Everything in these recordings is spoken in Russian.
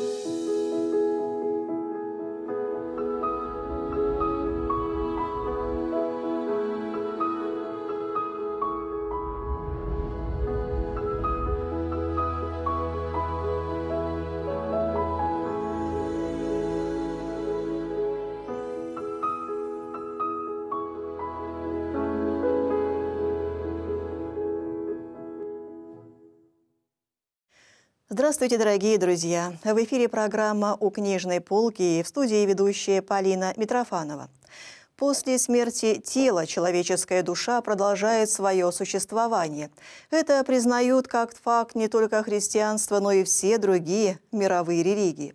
Thank you. Здравствуйте, дорогие друзья! В эфире программа «У книжной полки» и в студии ведущая Полина Митрофанова. После смерти тела человеческая душа продолжает свое существование. Это признают как факт не только христианство, но и все другие мировые религии.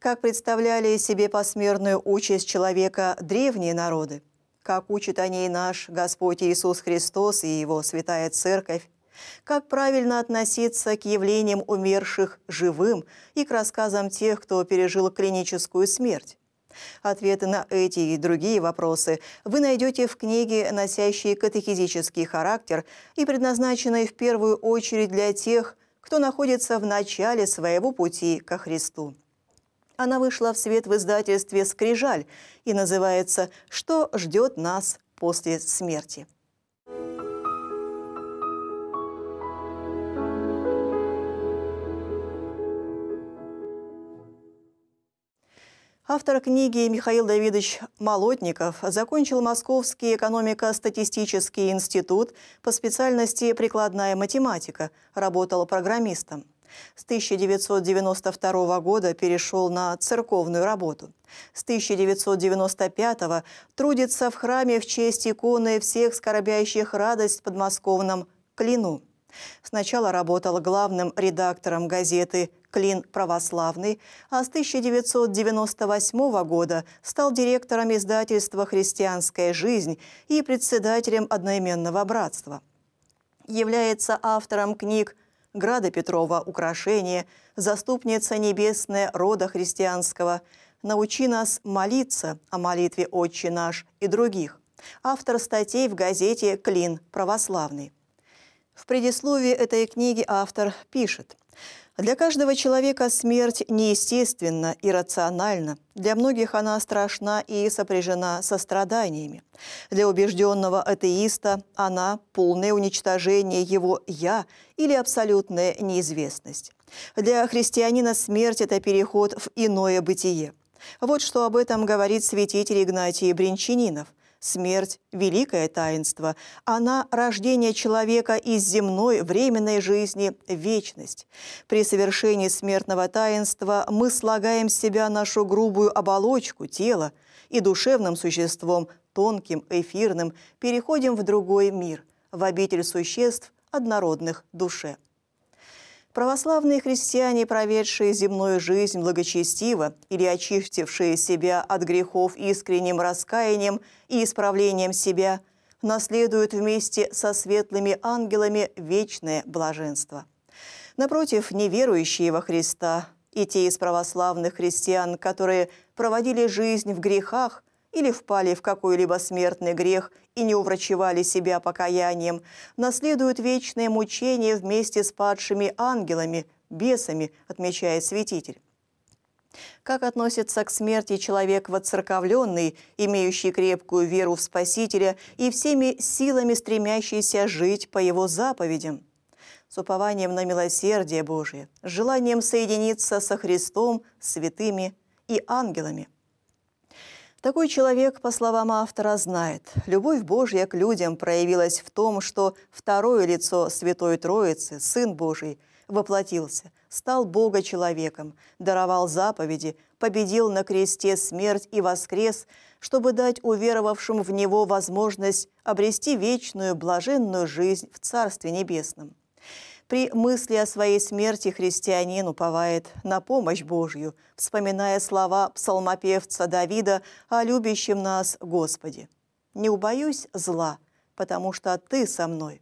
Как представляли себе посмертную участь человека древние народы? Как учит о ней наш Господь Иисус Христос и Его Святая Церковь как правильно относиться к явлениям умерших живым и к рассказам тех, кто пережил клиническую смерть? Ответы на эти и другие вопросы вы найдете в книге, носящей катехизический характер и предназначенной в первую очередь для тех, кто находится в начале своего пути ко Христу. Она вышла в свет в издательстве «Скрижаль» и называется «Что ждет нас после смерти». Автор книги Михаил Давидович Молотников закончил Московский экономико-статистический институт по специальности «Прикладная математика», работал программистом. С 1992 года перешел на церковную работу. С 1995 трудится в храме в честь иконы всех скорбящих радость подмосковном Клину. Сначала работал главным редактором газеты Клин православный, а с 1998 года стал директором издательства «Христианская жизнь» и председателем одноименного братства. Является автором книг «Града Петрова. Украшение», «Заступница небесная рода христианского», «Научи нас молиться о молитве «Отче наш» и других». Автор статей в газете «Клин православный». В предисловии этой книги автор пишет – для каждого человека смерть неестественна и рациональна. Для многих она страшна и сопряжена со страданиями. Для убежденного атеиста она – полное уничтожение его «я» или абсолютная неизвестность. Для христианина смерть – это переход в иное бытие. Вот что об этом говорит святитель Игнатий Бринчанинов. Смерть – великое таинство. Она – рождение человека из земной временной жизни вечность. При совершении смертного таинства мы слагаем с себя нашу грубую оболочку, тело, и душевным существом, тонким, эфирным, переходим в другой мир, в обитель существ, однородных душе. Православные христиане, проведшие земную жизнь благочестиво или очистившие себя от грехов искренним раскаянием и исправлением себя, наследуют вместе со светлыми ангелами вечное блаженство. Напротив, неверующие во Христа и те из православных христиан, которые проводили жизнь в грехах, или впали в какой-либо смертный грех и не уврачевали себя покаянием, наследуют вечное мучение вместе с падшими ангелами, бесами, отмечает святитель. Как относится к смерти человек воцерковленный, имеющий крепкую веру в Спасителя и всеми силами стремящийся жить по его заповедям? С упованием на милосердие Божие, с желанием соединиться со Христом, святыми и ангелами – такой человек, по словам автора, знает, любовь Божья к людям проявилась в том, что второе лицо Святой Троицы, Сын Божий, воплотился, стал Бога человеком, даровал заповеди, победил на кресте смерть и воскрес, чтобы дать уверовавшим в Него возможность обрести вечную блаженную жизнь в Царстве Небесном. При мысли о своей смерти христианин уповает на помощь Божью, вспоминая слова псалмопевца Давида о любящем нас Господе. «Не убоюсь зла, потому что Ты со мной».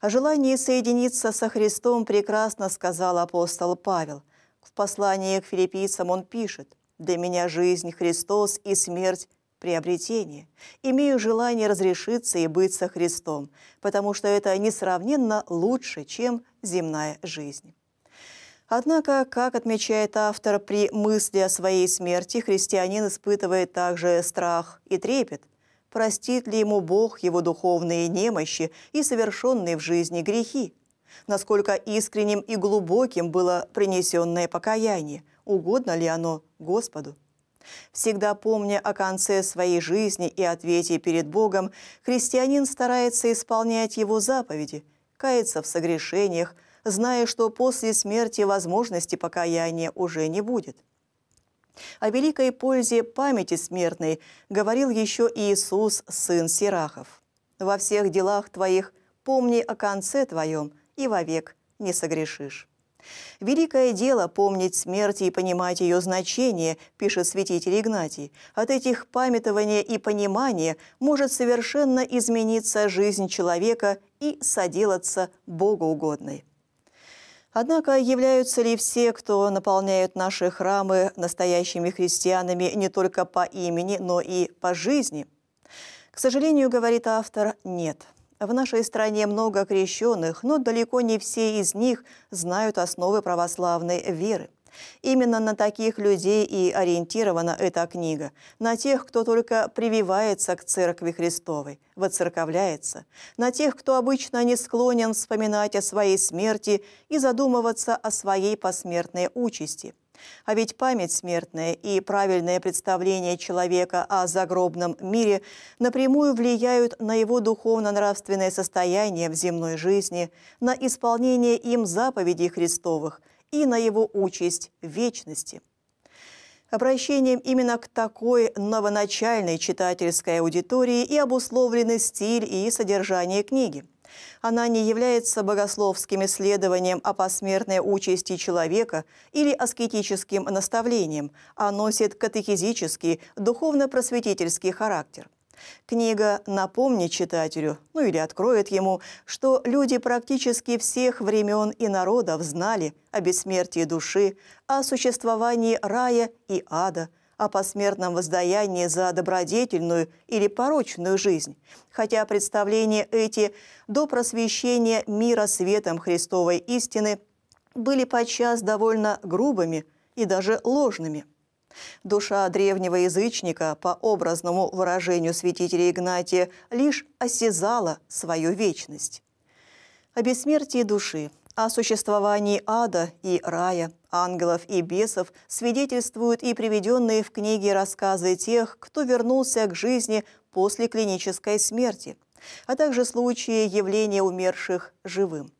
О желании соединиться со Христом прекрасно сказал апостол Павел. В послании к филиппийцам он пишет, «Для меня жизнь Христос и смерть приобретение, имею желание разрешиться и быть со Христом, потому что это несравненно лучше, чем земная жизнь. Однако, как отмечает автор, при мысли о своей смерти христианин испытывает также страх и трепет. Простит ли ему Бог его духовные немощи и совершенные в жизни грехи? Насколько искренним и глубоким было принесенное покаяние? Угодно ли оно Господу? Всегда помня о конце своей жизни и ответе перед Богом, христианин старается исполнять его заповеди, каяться в согрешениях, зная, что после смерти возможности покаяния уже не будет. О великой пользе памяти смертной говорил еще Иисус, сын Сирахов. «Во всех делах твоих помни о конце твоем, и вовек не согрешишь». «Великое дело помнить смерть и понимать ее значение», пишет святитель Игнатий. «От этих памятования и понимания может совершенно измениться жизнь человека и соделаться богоугодной». Однако являются ли все, кто наполняют наши храмы, настоящими христианами не только по имени, но и по жизни? К сожалению, говорит автор, нет – в нашей стране много крещенных, но далеко не все из них знают основы православной веры. Именно на таких людей и ориентирована эта книга, на тех, кто только прививается к Церкви Христовой, воцерковляется, на тех, кто обычно не склонен вспоминать о своей смерти и задумываться о своей посмертной участи – а ведь память смертная и правильное представление человека о загробном мире напрямую влияют на его духовно-нравственное состояние в земной жизни, на исполнение им заповедей Христовых и на его участь в вечности. Обращением именно к такой новоначальной читательской аудитории и обусловлены стиль и содержание книги – она не является богословским исследованием о посмертной участи человека или аскетическим наставлением, а носит катехизический, духовно-просветительский характер. Книга напомнит читателю, ну или откроет ему, что люди практически всех времен и народов знали о бессмертии души, о существовании рая и ада – о посмертном воздаянии за добродетельную или порочную жизнь, хотя представления эти до просвещения мира светом Христовой истины были подчас довольно грубыми и даже ложными. Душа древнего язычника, по образному выражению святителя Игнатия, лишь осязала свою вечность. О бессмертии души, о существовании ада и рая, ангелов и бесов свидетельствуют и приведенные в книге рассказы тех, кто вернулся к жизни после клинической смерти, а также случаи явления умерших живым.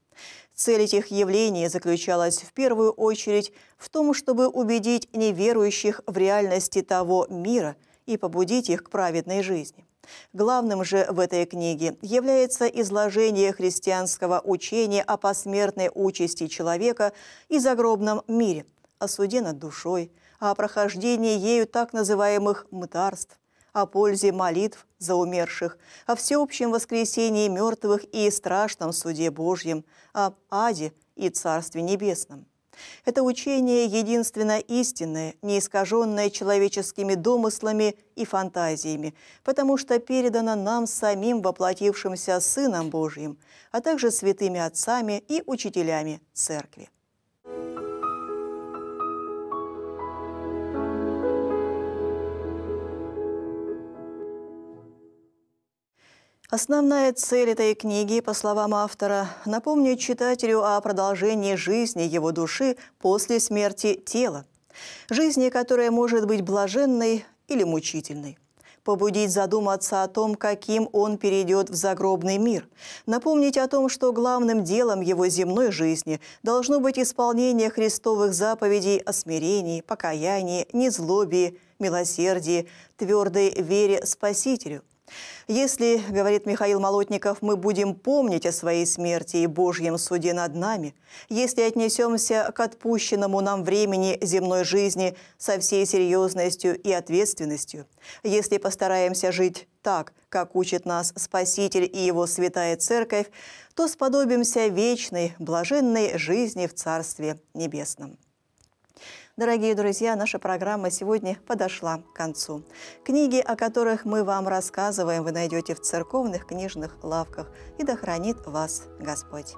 Цель этих явлений заключалась в первую очередь в том, чтобы убедить неверующих в реальности того мира и побудить их к праведной жизни. Главным же в этой книге является изложение христианского учения о посмертной участи человека и загробном мире, о суде над душой, о прохождении ею так называемых «мытарств», о пользе молитв за умерших, о всеобщем воскресении мертвых и страшном суде Божьем, о аде и Царстве Небесном. Это учение единственно истинное, не искаженное человеческими домыслами и фантазиями, потому что передано нам самим воплотившимся Сыном Божьим, а также святыми отцами и учителями Церкви. Основная цель этой книги, по словам автора, напомнить читателю о продолжении жизни его души после смерти тела. Жизни, которая может быть блаженной или мучительной побудить задуматься о том, каким он перейдет в загробный мир, напомнить о том, что главным делом его земной жизни должно быть исполнение Христовых заповедей о смирении, покаянии, незлобии, милосердии, твердой вере Спасителю – если, говорит Михаил Молотников, мы будем помнить о своей смерти и Божьем суде над нами, если отнесемся к отпущенному нам времени земной жизни со всей серьезностью и ответственностью, если постараемся жить так, как учит нас Спаситель и Его Святая Церковь, то сподобимся вечной, блаженной жизни в Царстве Небесном. Дорогие друзья, наша программа сегодня подошла к концу. Книги, о которых мы вам рассказываем, вы найдете в церковных книжных лавках. И да хранит вас Господь!